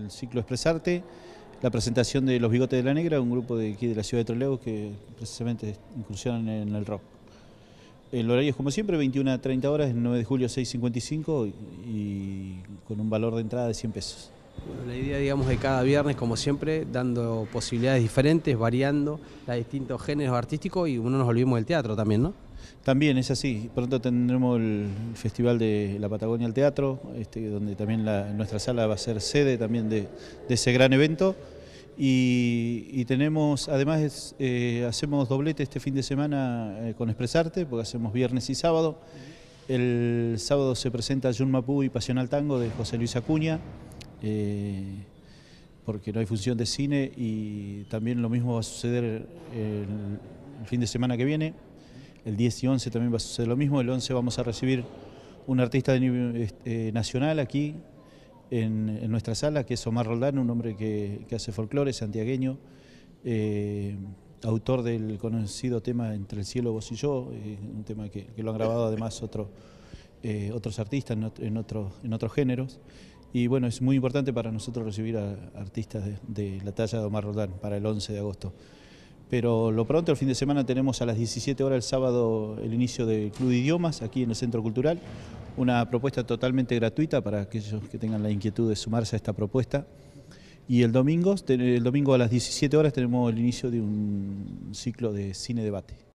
El ciclo Expresarte, la presentación de Los Bigotes de la Negra, un grupo de aquí de la ciudad de Trelew que precisamente incursionan en el rock. El horario es como siempre, 21 a 30 horas, el 9 de julio 6.55 y con un valor de entrada de 100 pesos. la idea, digamos, de cada viernes, como siempre, dando posibilidades diferentes, variando a distintos géneros artísticos y uno nos olvidemos del teatro también, ¿no? También es así. Pronto tendremos el Festival de la Patagonia al Teatro, este, donde también nuestra sala va a ser sede también de, ese gran evento. Y, tenemos, además, eh, hacemos doblete este fin de semana eh, con Expresarte, porque hacemos viernes y sábado. El sábado se presenta Jun Mapu y Pasional Tango de José Luis Acuña. Eh, porque no hay función de cine y también lo mismo va a suceder el fin de semana que viene el 10 y 11 también va a suceder lo mismo. El 11 vamos a recibir un artista de, este, eh, nacional aquí en, nuestra sala, que es Omar Roldán, un hombre que, hace folclore, santiagueño, eh, autor del conocido tema Entre el cielo, vos y yo, eh, un tema que, lo han grabado además otros artistas en, otros géneros. Y bueno, es muy importante para nosotros recibir a artistas de, de la talla de Omar Roldán para el 11 de agosto pero lo pronto, el fin de semana tenemos a las 17 horas el sábado el inicio del Club de Idiomas aquí en el Centro Cultural, una propuesta totalmente gratuita para aquellos que tengan la inquietud de sumarse a esta propuesta. Y el domingo, el domingo a las 17 horas tenemos el inicio de un ciclo de cine debate.